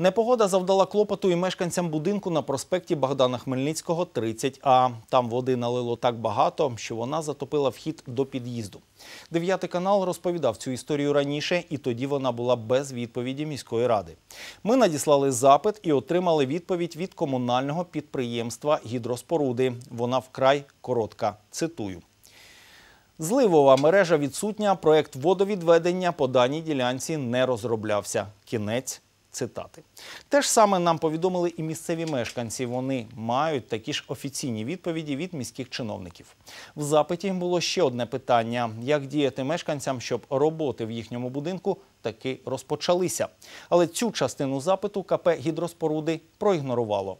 Непогода завдала клопоту і мешканцям будинку на проспекті Богдана Хмельницького, 30А. Там води налило так багато, що вона затопила вхід до під'їзду. Дев'ятий канал розповідав цю історію раніше, і тоді вона була без відповіді міської ради. Ми надіслали запит і отримали відповідь від комунального підприємства гідроспоруди. Вона вкрай коротка. Цитую. Зливова мережа відсутня. Проект водовідведення по даній ділянці не розроблявся. Кінець цитати. Те ж саме нам повідомили і місцеві мешканці. Вони мають такі ж офіційні відповіді від міських чиновників. В запиті було ще одне питання: як діяти мешканцям, щоб роботи в їхньому будинку таки розпочалися. Але цю частину запиту КП гідроспоруди проігнорувало.